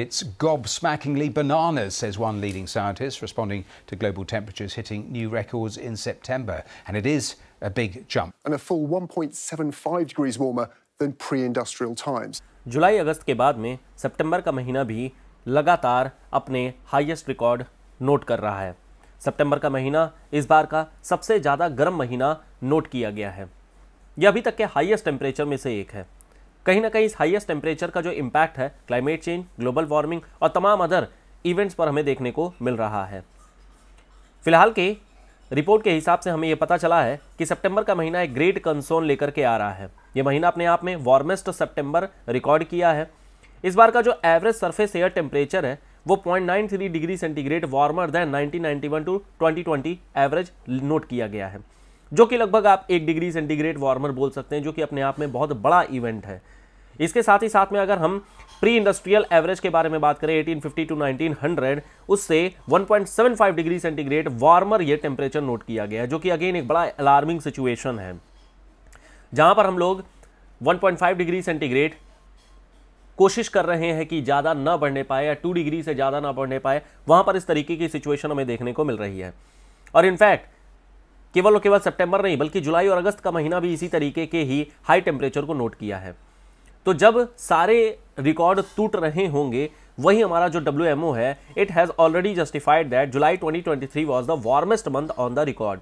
It's gobsmackingly bananas, says one leading scientist, responding to global temperatures hitting new records in September. And it is a big jump. And a full 1.75 degrees warmer than pre-industrial times. July-August के बाद में सितंबर का महीना भी लगातार अपने highest record note कर रहा है सितंबर का महीना इस बार का सबसे ज़्यादा गर्म महीना नोट किया गया है यह अभी तक के हाईएस्ट टेम्परेचर में से एक है कहीं ना कहीं इस हाइएस्ट टेम्परेचर का जो इम्पैक्ट है क्लाइमेट चेंज ग्लोबल वार्मिंग और तमाम अदर इवेंट्स पर हमें देखने को मिल रहा है फिलहाल के रिपोर्ट के हिसाब से हमें ये पता चला है कि सितंबर का महीना एक ग्रेट कंसर्न लेकर के आ रहा है यह महीना अपने आप में वार्मेस्ट सितंबर रिकॉर्ड किया है इस बार का जो एवरेज सरफेस एयर टेम्परेचर है वो 0.93 degree centigrade warmer than 1991 to 2020 average note किया गया है जो कि लगभग आप एक डिग्री सेंटीग्रेड वार्मर बोल सकते हैं जो कि अपने आप में बहुत बड़ा इवेंट है इसके साथ ही साथ में अगर हम प्री इंडस्ट्रियल एवरेज के बारे में बात करें 1850 टू 1900 उससे 1.75 डिग्री सेंटीग्रेड वार्मर ये टेम्परेचर नोट किया गया जो कि अगेन एक बड़ा अलार्मिंग सिचुएशन है जहां पर हम लोग 1.5 डिग्री सेंटीग्रेड कोशिश कर रहे हैं कि ज़्यादा ना बढ़ने पाए या टू डिग्री से ज़्यादा ना बढ़ने पाए वहाँ पर इस तरीके की सिचुएशन हमें देखने को मिल रही है और इनफैक्ट केवल और केवल सितंबर नहीं बल्कि जुलाई और अगस्त का महीना भी इसी तरीके के ही हाई टेम्परेचर को नोट किया है तो जब सारे रिकॉर्ड टूट रहे होंगे वही हमारा जो डब्ल्यू है it has already justified that July 2023 was the warmest month on the record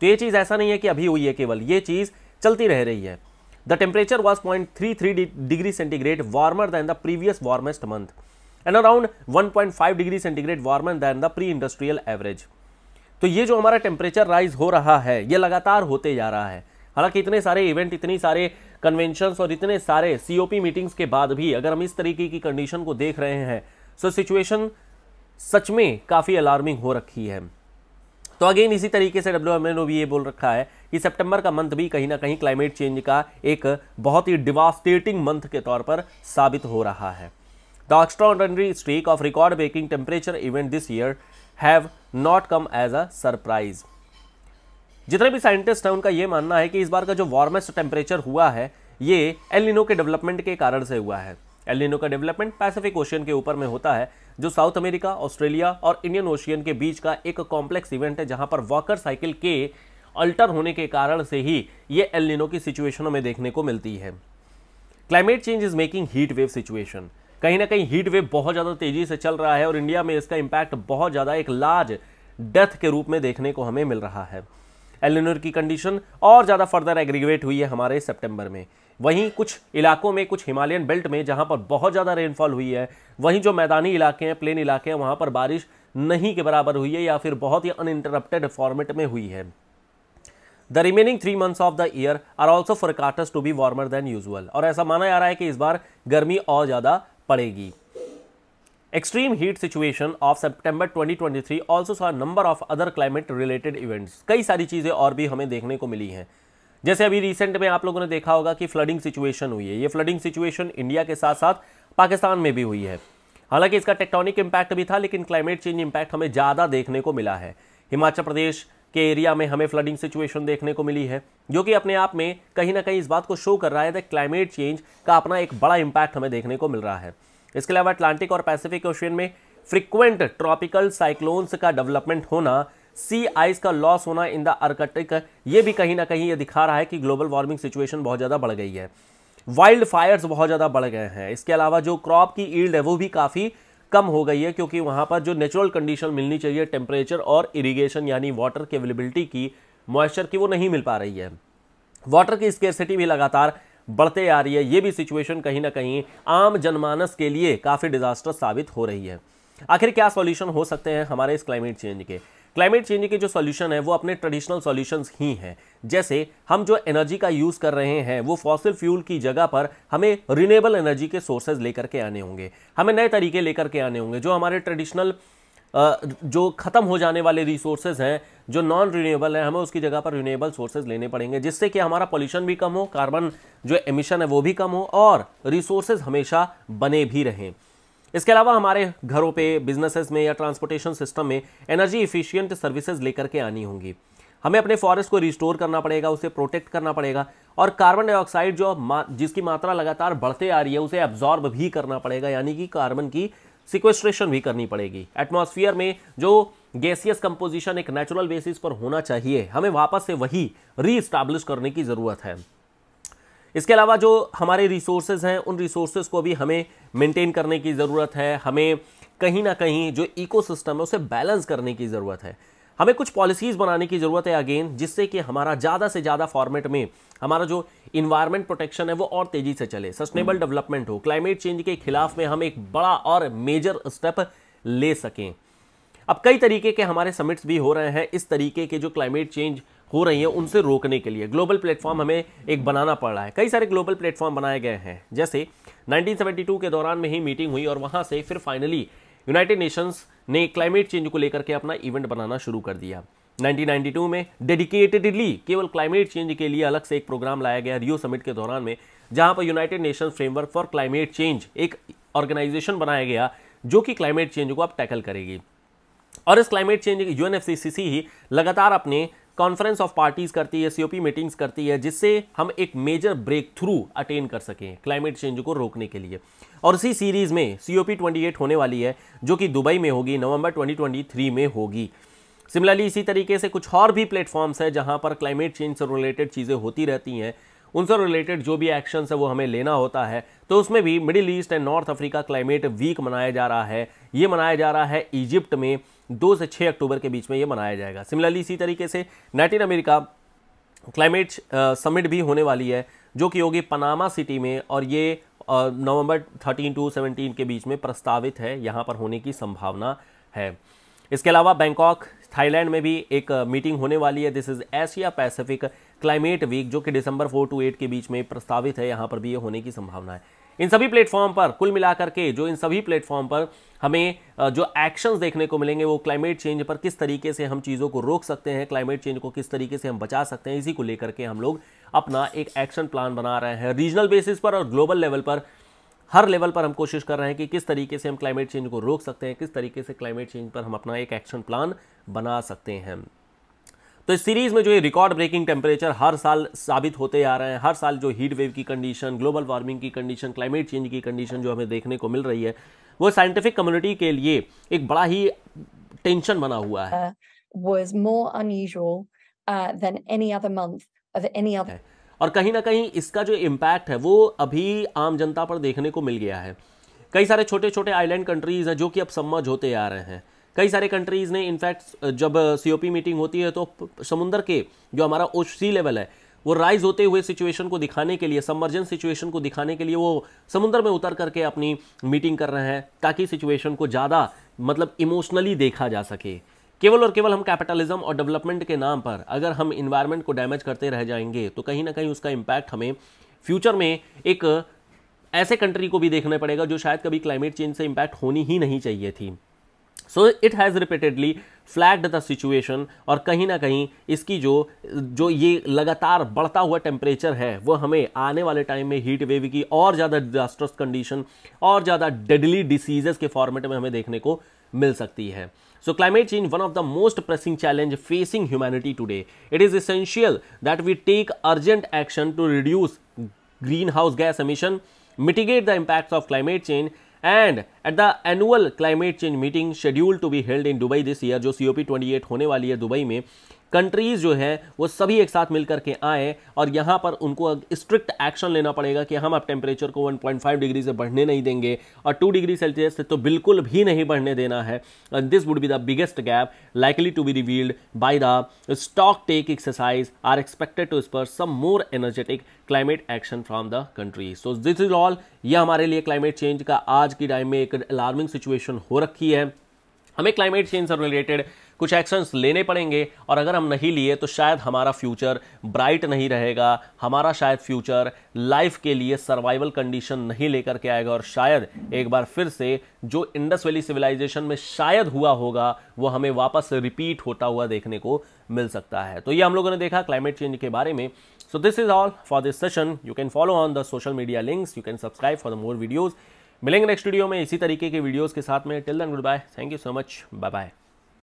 तो ये चीज़ ऐसा नहीं है कि अभी हुई है केवल ये चीज़ चलती रह रही है the temperature was point three three degree centigrade warmer than the previous warmest month and around 1.5 degree centigrade warmer than the pre industrial average तो ये जो हमारा टेम्परेचर राइज हो रहा है ये लगातार होते जा रहा है हालांकि इतने सारे इवेंट इतने सारे कन्वेंशंस और इतने सारे सीओपी मीटिंग्स के बाद भी अगर हम इस तरीके की कंडीशन को देख रहे हैं सो सिचुएशन सच में काफ़ी अलार्मिंग हो रखी है तो अगेन इसी तरीके से डब्ल्यू भी ये बोल रखा है कि सितंबर का मंथ भी कहीं ना कहीं क्लाइमेट चेंज का एक बहुत ही डिवास्टेटिंग मंथ के तौर पर साबित हो रहा है the extraordinary streak of record breaking temperature event this year have not come as a surprise जितने भी साइंटिस्ट हैं उनका यह मानना है कि इस बार का जो वार्मेस्ट टेम्परेचर हुआ है ये एलिनो के डेवलपमेंट के कारण से हुआ है एलिनो का डेवलपमेंट पैसिफिक ओशियन के ऊपर में होता है जो साउथ अमेरिका ऑस्ट्रेलिया और इंडियन ओशियन के बीच का एक कॉम्प्लेक्स इवेंट है जहां पर वॉकर साइकिल के अल्टर होने के कारण से ही ये एलिनो की सिचुएशनों में देखने को मिलती है climate change is making heat wave situation कहीं ना कहीं हीट वेव बहुत ज़्यादा तेज़ी से चल रहा है और इंडिया में इसका इम्पैक्ट बहुत ज़्यादा एक लार्ज डेथ के रूप में देखने को हमें मिल रहा है एलिनोर की कंडीशन और ज़्यादा फर्दर एग्रीगेट हुई है हमारे सितंबर में वहीं कुछ इलाकों में कुछ हिमालयन बेल्ट में जहां पर बहुत ज़्यादा रेनफॉल हुई है वहीं जो मैदानी इलाके हैं प्लेन इलाके हैं वहां पर बारिश नहीं के बराबर हुई है या फिर बहुत ही अनइंटरप्टेड फॉर्मेट में हुई है the remaining three months of the year are also forecasts to be warmer than usual और ऐसा माना जा रहा है कि इस बार गर्मी और ज़्यादा पड़ेगी extreme heat situation of September 2023 also saw number of other climate related events कई सारी चीज़ें और भी हमें देखने को मिली हैं जैसे अभी रिसेंट में आप लोगों ने देखा होगा कि फ्लडिंग सिचुएशन हुई है ये फ्लडिंग सिचुएशन इंडिया के साथ साथ पाकिस्तान में भी हुई है हालांकि इसका टेक्टोनिक इम्पैक्ट भी था लेकिन क्लाइमेट चेंज इम्पैक्ट हमें ज़्यादा देखने को मिला है हिमाचल प्रदेश के एरिया में हमें फ्लडिंग सिचुएशन देखने को मिली है जो कि अपने आप में कहीं ना कहीं इस बात को शो कर रहा है कि क्लाइमेट चेंज का अपना एक बड़ा इम्पैक्ट हमें देखने को मिल रहा है इसके अलावा अटलांटिक और पैसिफिक ओशियन में फ्रिक्वेंट ट्रॉपिकल साइक्लोन्स का डेवलपमेंट होना सी आइस का लॉस होना इन द अर्कटिक ये भी कहीं ना कहीं ये दिखा रहा है कि ग्लोबल वार्मिंग सिचुएशन बहुत ज़्यादा बढ़ गई है वाइल्ड फायर्स बहुत ज़्यादा बढ़ गए हैं इसके अलावा जो क्रॉप की ईल्ड है वो भी काफ़ी कम हो गई है क्योंकि वहाँ पर जो नेचुरल कंडीशन मिलनी चाहिए टेम्परेचर और इरीगेशन यानी वाटर की अवेलेबिलिटी की मॉइस्चर की वो नहीं मिल पा रही है वाटर की स्केरसिटी भी लगातार बढ़ते आ रही है ये भी सिचुएशन कहीं ना कहीं आम जनमानस के लिए काफ़ी डिजास्टर साबित हो रही है आखिर क्या सॉल्यूशन हो सकते हैं हमारे इस क्लाइमेट चेंज के क्लाइमेट चेंज के जो सॉल्यूशन है वो अपने ट्रेडिशनल सॉल्यूशंस ही हैं जैसे हम जो एनर्जी का यूज़ कर रहे हैं वो फॉसिल फ्यूल की जगह पर हमें रिनेबल एनर्जी के सोर्सेज लेकर के आने होंगे हमें नए तरीके लेकर के आने होंगे जो हमारे ट्रेडिशनल जो ख़त्म हो जाने वाले रिसोर्सेज हैं जो नॉन रीनेबल हैं हमें उसकी जगह पर रीनेबल सोर्सेज लेने पड़ेंगे जिससे कि हमारा पॉल्यूशन भी कम हो कार्बन जो एमिशन है वो भी कम हो और रिसोर्सेज हमेशा बने भी रहें इसके अलावा हमारे घरों पे बिजनेसेस में या ट्रांसपोर्टेशन सिस्टम में एनर्जी इफिशियंट सर्विसेज लेकर के आनी होंगी हमें अपने फॉरेस्ट को रिस्टोर करना पड़ेगा उसे प्रोटेक्ट करना पड़ेगा और कार्बन डाइऑक्साइड जो मा, जिसकी मात्रा लगातार बढ़ते आ रही है उसे एब्जॉर्ब भी करना पड़ेगा यानी कि कार्बन की सिक्वेस्ट्रेशन भी करनी पड़ेगी एटमॉस्फेयर में जो गैसियस कंपोजिशन एक नेचुरल बेसिस पर होना चाहिए हमें वापस से वही री करने की ज़रूरत है इसके अलावा जो हमारे रिसोर्सेज हैं उन रिसोर्सेज को भी हमें मेंटेन करने की ज़रूरत है हमें कहीं ना कहीं जो इकोसिस्टम है उसे बैलेंस करने की ज़रूरत है हमें कुछ पॉलिसीज़ बनाने की ज़रूरत है अगेन जिससे कि हमारा ज़्यादा से ज़्यादा फॉर्मेट में हमारा जो इन्वायरमेंट प्रोटेक्शन है वो और तेज़ी से चले सस्टेनेबल डेवलपमेंट हो क्लाइमेट चेंज के खिलाफ में हम एक बड़ा और मेजर स्टेप ले सकें अब कई तरीके के हमारे समिट्स भी हो रहे हैं इस तरीके के जो क्लाइमेट चेंज हो रही हैं उनसे रोकने के लिए ग्लोबल प्लेटफॉर्म हमें एक बनाना पड़ रहा है कई सारे ग्लोबल प्लेटफॉर्म बनाए गए हैं जैसे 1972 के दौरान में ही मीटिंग हुई और वहाँ से फिर फाइनली यूनाइटेड नेशंस ने क्लाइमेट चेंज को लेकर के अपना इवेंट बनाना शुरू कर दिया 1992 में डेडिकेटेडली केवल क्लाइमेट चेंज के लिए अलग से एक प्रोग्राम लाया गया रियो समिट के दौरान में जहाँ पर United Nation framework for climate change एक ऑर्गेनाइजेशन बनाया गया जो कि क्लाइमेट चेंज को अब टैकल करेगी और इस क्लाइमेट चेंज यू ही लगातार अपने कॉन्फ्रेंस ऑफ पार्टीज करती है सीओपी मीटिंग्स करती है जिससे हम एक मेजर ब्रेक थ्रू अटेन कर सकें क्लाइमेट चेंज को रोकने के लिए और इसी सीरीज में सीओपी 28 होने वाली है जो कि दुबई में होगी नवंबर 2023 में होगी सिमिलरली इसी तरीके से कुछ और भी प्लेटफॉर्म्स हैं जहां पर क्लाइमेट चेंज से रिलेटेड चीज़ें होती रहती हैं उनसे रिलेटेड जो भी एक्शन है वो हमें लेना होता है तो उसमें भी Middle East and North Africa climate week मनाया जा रहा है ये मनाया जा रहा है इजिप्ट में दो से छः अक्टूबर के बीच में ये मनाया जाएगा सिमिलरली इसी तरीके से लैटिन अमेरिका क्लाइमेट समिट भी होने वाली है जो कि होगी पनामा सिटी में और ये नवंबर थर्टीन टू सेवनटीन के बीच में प्रस्तावित है यहाँ पर होने की संभावना है इसके अलावा बैंकॉक थाईलैंड में भी एक मीटिंग होने वाली है this is Asia Pacific climate week जो कि दिसंबर फोर टू एट के बीच में प्रस्तावित है यहाँ पर भी ये होने की संभावना है इन सभी प्लेटफॉर्म पर कुल मिलाकर के जो इन सभी प्लेटफॉर्म पर हमें जो एक्शंस देखने को मिलेंगे वो क्लाइमेट चेंज पर किस तरीके से हम चीज़ों को रोक सकते हैं क्लाइमेट चेंज को किस तरीके से हम बचा सकते हैं इसी को लेकर के हम लोग अपना एक एक्शन प्लान बना रहे हैं रीजनल बेसिस पर और ग्लोबल लेवल पर हर लेवल पर हम कोशिश कर रहे हैं कि किस तरीके से हम क्लाइमेट चेंज को रोक सकते हैं किस तरीके से क्लाइमेट चेंज पर हम अपना एक एक्शन प्लान बना सकते हैं तो इस सीरीज़ में जो ये रिकॉर्ड ब्रेकिंग टेम्परेचर हर साल साबित होते आ रहे हैं हर साल जो हीट वेव की कंडीशन ग्लोबल वार्मिंग की कंडीशन क्लाइमेट चेंज की कंडीशन जो हमें देखने को मिल रही है वो साइंटिफिक कम्युनिटी के लिए एक बड़ा ही टेंशन बना हुआ है uh, uh, और कहीं ना कहीं इसका जो इम्पैक्ट है वो अभी आम जनता पर देखने को मिल गया है कई सारे छोटे छोटे आइलैंड कंट्रीज हैं जो कि अब समझ होते आ रहे हैं कई सारे कंट्रीज़ ने इनफैक्ट जब सीओपी uh, मीटिंग होती है तो समुद्र के जो हमारा ओ सी लेवल है वो राइज होते हुए सिचुएशन को दिखाने के लिए सबमर्जन सिचुएशन को दिखाने के लिए वो समुद्र में उतर करके अपनी मीटिंग कर रहे हैं ताकि सिचुएशन को ज़्यादा मतलब इमोशनली देखा जा सके केवल और केवल हम कैपिटलिज्म और डेवलपमेंट के नाम पर अगर हम इन्वायरमेंट को डैमेज करते रह जाएंगे तो कहीं ना कहीं उसका इम्पैक्ट हमें फ्यूचर में एक uh, ऐसे कंट्री को भी देखना पड़ेगा जो शायद कभी क्लाइमेट चेंज से इम्पैक्ट होनी ही नहीं चाहिए थी so it has repeatedly flagged the situation और कहीं ना कहीं इसकी जो जो ये लगातार बढ़ता हुआ टेम्परेचर है वो हमें आने वाले टाइम में हीट वेव की और ज़्यादा डिजास्टर्स कंडीशन और ज़्यादा डेडली डिसीजेस के फॉर्मेट में हमें देखने को मिल सकती है so climate change one of the most pressing challenge facing humanity today it is essential that we take urgent action to reduce greenhouse gas emission mitigate the impact of climate change and at the annual climate change meeting schedule to be held in Dubai this year जो C O P twenty eight होने वाली है Dubai में countries जो हैं वो सभी एक साथ मिल करके आए और यहाँ पर उनको स्ट्रिक्ट एक्शन लेना पड़ेगा कि हम अब टेम्परेचर को 1.5 डिग्री से बढ़ने नहीं देंगे और 2 डिग्री सेल्सियस से तो बिल्कुल भी नहीं बढ़ने देना है this would be the biggest gap likely to be revealed by the stock take exercise are expected to spur some more energetic climate action from the country so this is all ये हमारे लिए climate change का आज की time में एक alarming situation हो रखी है हमें क्लाइमेट चेंज से रिलेटेड कुछ एक्शंस लेने पड़ेंगे और अगर हम नहीं लिए तो शायद हमारा फ्यूचर ब्राइट नहीं रहेगा हमारा शायद फ्यूचर लाइफ के लिए सर्वाइवल कंडीशन नहीं लेकर के आएगा और शायद एक बार फिर से जो इंडस वैली सिविलाइजेशन में शायद हुआ होगा वो हमें वापस रिपीट होता हुआ देखने को मिल सकता है तो ये हम लोगों ने देखा क्लाइमेट चेंज के बारे में so this is all for this session you can follow on the social media links you can subscribe for the more videos मिलेंगे नेक्स्ट वीडियो में इसी तरीके के वीडियोस के साथ में till then good bye thank you so much bye bye